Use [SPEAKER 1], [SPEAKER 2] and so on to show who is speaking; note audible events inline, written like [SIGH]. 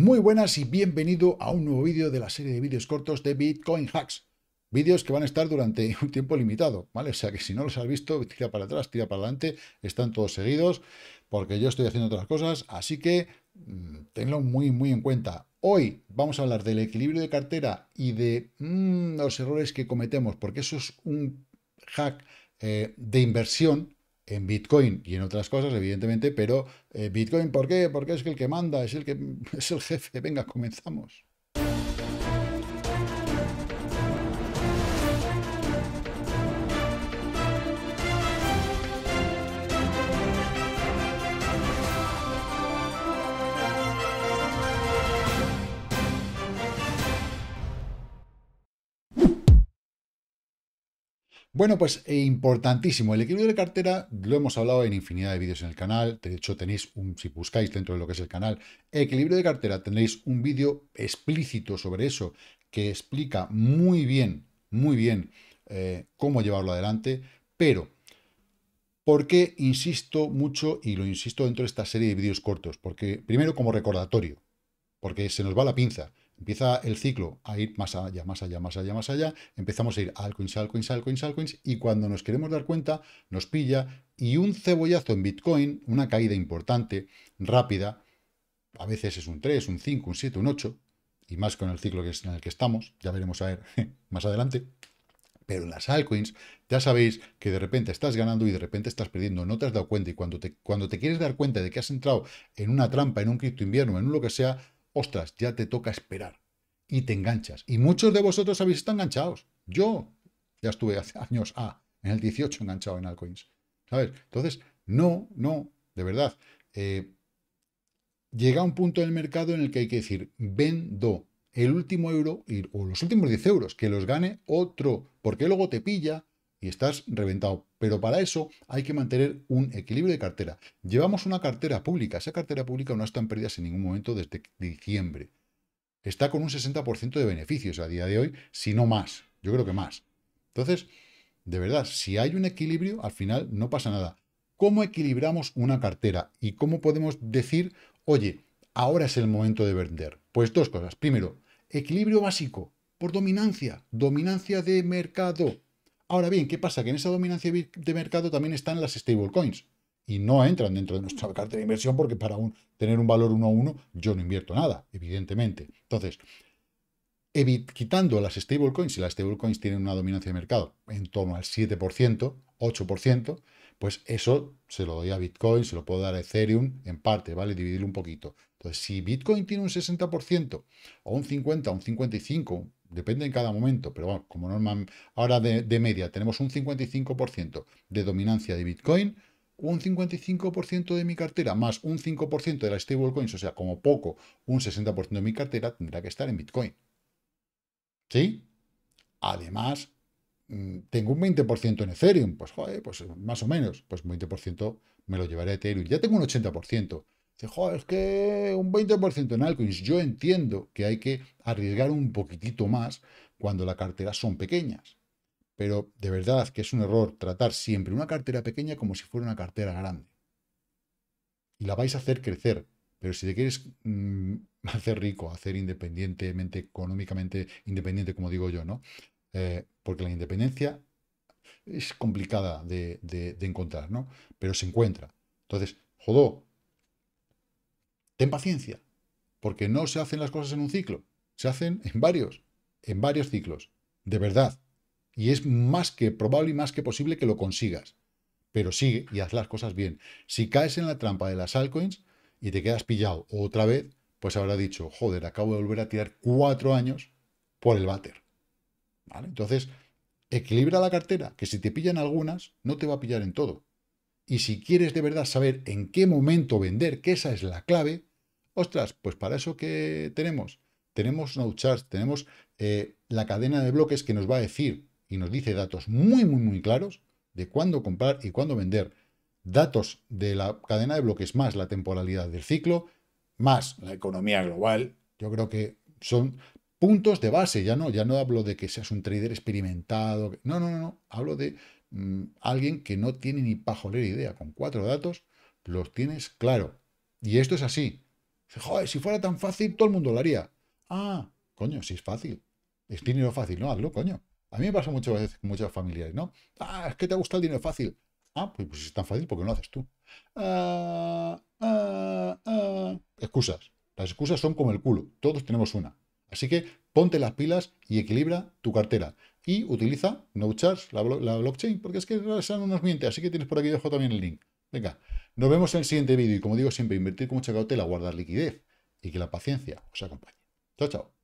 [SPEAKER 1] Muy buenas y bienvenido a un nuevo vídeo de la serie de vídeos cortos de Bitcoin Hacks. Vídeos que van a estar durante [LAUGHS] un tiempo limitado, ¿vale? O sea que si no los has visto, tira para atrás, tira para adelante, están todos seguidos, porque yo estoy haciendo otras cosas, así que mm, tenlo muy, muy en cuenta. Hoy vamos a hablar del equilibrio de cartera y de mm, los errores que cometemos, porque eso es un hack eh, de inversión en Bitcoin y en otras cosas, evidentemente, pero eh, Bitcoin, ¿por qué? Porque es el que manda, es el que [LAUGHS] es el jefe. Venga, comenzamos. Bueno, pues eh, importantísimo, el equilibrio de cartera lo hemos hablado en infinidad de vídeos en el canal, de hecho tenéis, un, si buscáis dentro de lo que es el canal, equilibrio de cartera, tenéis un vídeo explícito sobre eso que explica muy bien, muy bien eh, cómo llevarlo adelante, pero porque insisto mucho y lo insisto dentro de esta serie de vídeos cortos? Porque primero como recordatorio, porque se nos va la pinza, Empieza el ciclo a ir más allá, más allá, más allá, más allá. Empezamos a ir altcoins, altcoins, altcoins, altcoins. Y cuando nos queremos dar cuenta, nos pilla. Y un cebollazo en Bitcoin, una caída importante, rápida, a veces es un 3, un 5, un 7, un 8. Y más con el ciclo en el que estamos. Ya veremos a ver [LAUGHS] más adelante. Pero en las altcoins ya sabéis que de repente estás ganando y de repente estás perdiendo, no te has dado cuenta y cuando te, cuando te quieres dar cuenta de que has entrado en una trampa, en un cripto invierno, en un lo que sea, ostras, ya te toca esperar. Y te enganchas. Y muchos de vosotros habéis estado enganchados. Yo ya estuve hace [LAUGHS] años, a ah, en el 18 enganchado en altcoins. ¿Sabes? Entonces, no, no, de verdad. Eh, llega un punto del mercado en el que hay que decir, vendo el último euro o los últimos 10 euros, que los gane otro, porque luego te pilla y estás reventado. Pero para eso hay que mantener un equilibrio de cartera. Llevamos una cartera pública. Esa cartera pública no está en pérdidas en ningún momento desde diciembre. Está con un 60% de beneficios a día de hoy, si no más. Yo creo que más. Entonces, de verdad, si hay un equilibrio, al final no pasa nada. ¿Cómo equilibramos una cartera? ¿Y cómo podemos decir, oye, ahora es el momento de vender? Pues dos cosas. Primero, equilibrio básico por dominancia, dominancia de mercado. Ahora bien, ¿qué pasa? Que en esa dominancia de mercado también están las stablecoins y no entran dentro de nuestra [LAUGHS] cartera de inversión porque para tener un valor 1 a 1 yo no invierto nada, evidentemente. Entonces, quitando las stablecoins, si las stablecoins tienen una dominancia de mercado en torno al 7%, 8%, pues eso se lo doy a Bitcoin, se lo puedo dar a Ethereum en parte, ¿vale? dividir un poquito. Entonces, si Bitcoin tiene un 60%, o un 50, un 55, depende en cada momento, pero bueno, como norma, ahora de, de media tenemos un 55% de dominancia de Bitcoin, un 55% de mi cartera más un 5% de las stablecoins, o sea, como poco, un 60% de mi cartera tendrá que estar en Bitcoin. ¿Sí? Además, mm, tengo un 20% en Ethereum, pues joder, pues más o menos, pues un 20% me lo llevaré a Ethereum. Ya tengo un 80%. Dice, joder, es que un 20% en altcoins. Yo entiendo que hay que arriesgar un poquitito más cuando las carteras son pequeñas. Pero de verdad que es un error tratar siempre una cartera pequeña como si fuera una cartera grande. Y la vais a hacer crecer. Pero si te quieres mm, [LAUGHS] hacer rico, hacer independientemente, económicamente independiente, como digo yo, ¿no? Eh, porque la independencia es complicada de, de encontrar, ¿no? Pero se encuentra. Entonces, jodó, Ten paciencia, porque no se hacen las cosas en un ciclo, se hacen en varios, en varios ciclos, de verdad. Y es más que probable y más que posible que lo consigas. Pero sigue y haz las cosas bien. Si caes en la trampa de las altcoins y te quedas pillado otra vez, pues habrá dicho, joder, acabo de volver a tirar cuatro años por el váter. ¿Vale? Entonces, equilibra la cartera, que si te pillan algunas, no te va a pillar en todo. Y si quieres de verdad saber en qué momento vender, que esa es la clave, Ostras, pues para eso que tenemos, tenemos Nodecharts, tenemos eh, la cadena de bloques que nos va a decir y nos dice datos muy, muy, muy claros de cuándo comprar y cuándo vender. Datos de la cadena de bloques más la temporalidad del ciclo, más la economía global. Yo creo que son puntos de base, ya no, ya no hablo de que seas un trader experimentado, no, no, no, no. hablo de mm, alguien que no tiene ni pajolera idea, con cuatro datos los tienes claro. Y esto es así, Joder, si fuera tan fácil, todo el mundo lo haría. Ah, coño, si es fácil. Es dinero fácil, no, hazlo, coño. A mí me pasa muchas veces con muchas familias, ¿no? Ah, es que te gusta el dinero fácil. Ah, pues, pues si es tan fácil porque no lo haces tú. Ah, ah, ah. Excusas. Las excusas son como el culo. Todos tenemos una. Así que ponte las pilas y equilibra tu cartera. Y utiliza no la, la blockchain, porque es que esa no nos miente. Así que tienes por aquí, dejo también el link. Venga, nos vemos en el siguiente vídeo y como digo siempre, invertir con mucha cautela, guardar liquidez y que la paciencia os acompañe. Chao, chao.